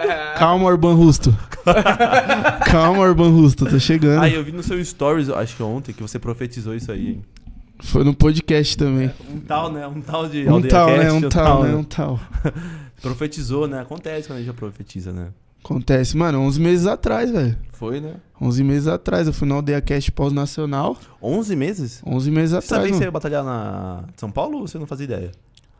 Calma, Urban Rusto. Calma, Urban Rusto, tô chegando. Ah, eu vi no seu stories, acho que ontem, que você profetizou isso aí, hein? Foi no podcast também. É, um tal, né? Um tal de um tal, né? Né? né? Um tal, né? Um tal. Profetizou, né? Acontece quando a gente já profetiza, né? Acontece, mano, 11 meses atrás, velho. Foi, né? 11 meses atrás, eu fui na Aldeia Cast pós-nacional. 11 meses? 11 meses você atrás. Você sabia que você ia batalhar na São Paulo ou você não fazia ideia?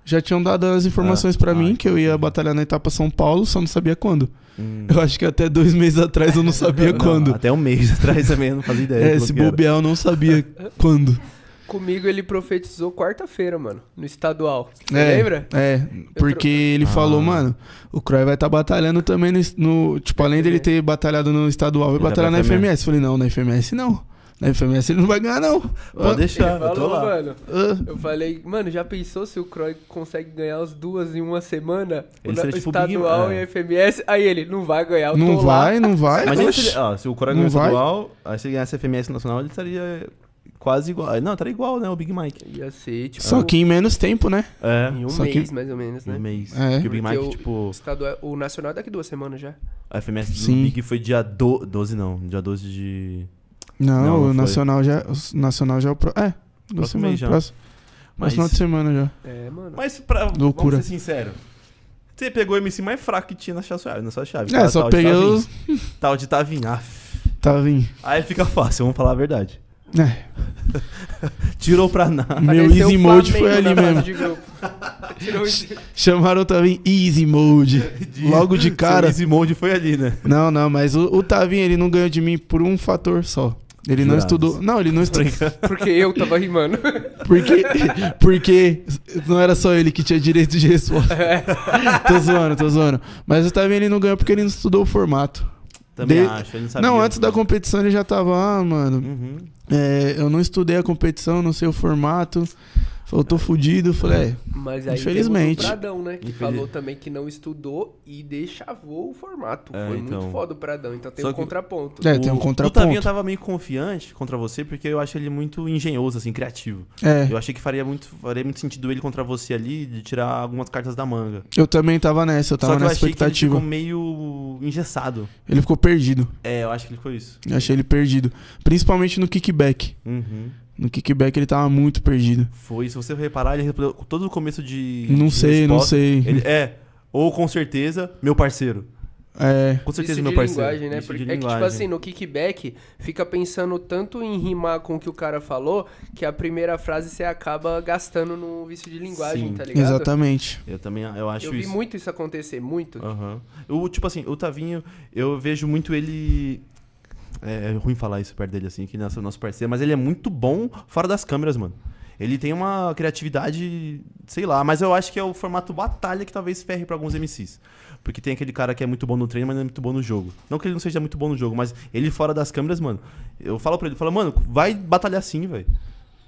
já tinham dado as informações ah, para mim que eu ia batalhar na etapa São Paulo, só não sabia quando. Hum. Eu acho que até dois meses atrás eu não sabia não, quando. Até um mês atrás também eu não fazia ideia. É, esse bobear eu não sabia quando. Comigo ele profetizou quarta-feira, mano, no estadual. Você é, lembra? É, porque ele ah. falou, mano, o Croy vai estar tá batalhando também no, no, Tipo, além dele ter batalhado no estadual, vai tá batalhar na FMS. FMS. Falei, não, na FMS não na FMS, ele não vai ganhar, não. Pode deixar, falou, eu tô lá. Mano, Eu falei, mano, já pensou se o Croy consegue ganhar as duas em uma semana? Ele seria tipo estadual Big... e a FMS. Aí ele, não vai ganhar, eu não vai, lá. Não vai, Mas ele, ó, se o Croy ganhar estadual, aí se ele ganhasse a FMS nacional, ele estaria quase igual. Eh, não, estaria igual, né, o Big Mike. Ia ser, tipo... Só que em menos tempo, né? É. Em um Só mês, que... mais ou menos, né? Em um mês. É. Porque o Big Mike, o tipo... Estadual, o nacional é daqui duas semanas já. A FMS Sim. do Big foi dia do... 12, não. Dia 12 de... Não, não o Nacional já, o Nacional já é o pro... É, no Já. Próximo, mas... final de semana já. É, mano. Mas pra, Loucura. vamos ser sincero. Você pegou o MC mais fraco que tinha na sua chave, na sua chave. É, tá? só peguei os... Tal de Tavim. Ah, Tavim. Aí fica fácil, vamos falar a verdade. É. Tirou pra nada. Meu easy mode foi ali mesmo. Chamaram o Tavim easy mode. Logo de cara. Seu easy mode foi ali, né? Não, não, mas o, o Tavim ele não ganhou de mim por um fator só. Ele Jurados. não estudou. Não, ele não estudou. Porque eu tava rimando. Porque, porque não era só ele que tinha direito de resposta. É. tô zoando, tô zoando. Mas eu Tavinho ele não ganhou porque ele não estudou o formato. Também de... acho, ele não sabia. Não, antes da competição ele já tava, ah, mano. Uhum. É, eu não estudei a competição, não sei o formato. Falou, tô fudido. falei, é, Mas aí infelizmente. o Pradão, né? Que falou também que não estudou e deixavou o formato. É, Foi então... muito foda o Pradão. Então tem Só um que... contraponto. É, tem um contraponto. O Tavinho tava meio confiante contra você, porque eu acho ele muito engenhoso, assim, criativo. É. Eu achei que faria muito, faria muito sentido ele contra você ali, de tirar algumas cartas da manga. Eu também tava nessa, eu tava Só que eu na expectativa. ele ficou meio engessado. Ele ficou perdido. É, eu acho que ele ficou isso. Eu achei ele perdido. Principalmente no kickback. Uhum. No kickback ele tava muito perdido. Foi, se você reparar, ele respondeu todo o começo de. Não de sei, resposta, não sei. Ele, é, ou com certeza, meu parceiro. É. Com certeza, meu parceiro. Linguagem, né? Porque, é que, tipo assim, no kickback, fica pensando tanto em rimar com o que o cara falou, que a primeira frase você acaba gastando no vício de linguagem, Sim, tá ligado? Exatamente. Eu também eu acho isso. Eu vi muito isso acontecer, muito. Uhum. O, tipo assim, o Tavinho, eu vejo muito ele é, é ruim falar isso perto dele, assim, que ele é nosso parceiro, mas ele é muito bom fora das câmeras, mano. Ele tem uma criatividade, sei lá, mas eu acho que é o formato batalha que talvez ferre para alguns MCs. Porque tem aquele cara que é muito bom no treino, mas não é muito bom no jogo. Não que ele não seja muito bom no jogo, mas ele fora das câmeras, mano. Eu falo pra ele, falo, mano, vai batalhar sim, velho.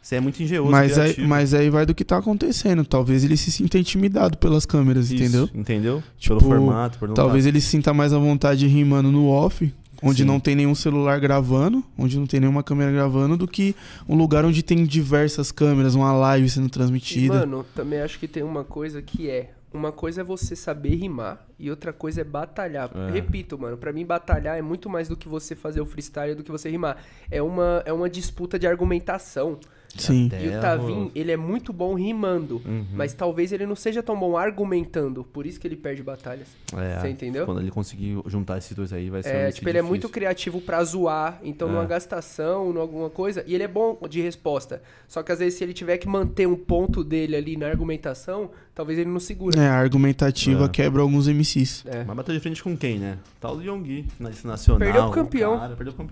Você é muito engenhoso, mas aí, mas aí vai do que tá acontecendo. Talvez ele se sinta intimidado pelas câmeras, Isso, entendeu? Entendeu? Tipo, Pelo formato, por não tá Talvez ele sinta mais à vontade rimando no off onde Sim. não tem nenhum celular gravando, onde não tem nenhuma câmera gravando, do que um lugar onde tem diversas câmeras, uma live sendo transmitida. mano, também acho que tem uma coisa que é. Uma coisa é você saber rimar e outra coisa é batalhar. É. Repito, mano, para mim batalhar é muito mais do que você fazer o freestyle do que você rimar. É uma, é uma disputa de argumentação. Sim. e o Tavim, ele é muito bom rimando, uhum. mas talvez ele não seja tão bom argumentando, por isso que ele perde batalhas. É, você entendeu? Quando ele conseguir juntar esses dois aí, vai ser É, tipo, difícil. ele é muito criativo pra zoar, então é. numa gastação, numa alguma coisa, e ele é bom de resposta. Só que às vezes se ele tiver que manter um ponto dele ali na argumentação, talvez ele não segura. É, a argumentativa é. quebra alguns MCs. É. Mas bateu de frente com quem, né? Tal do Yonggi, né? nacional. Perdeu o campeão. Cara, perdeu o campeão.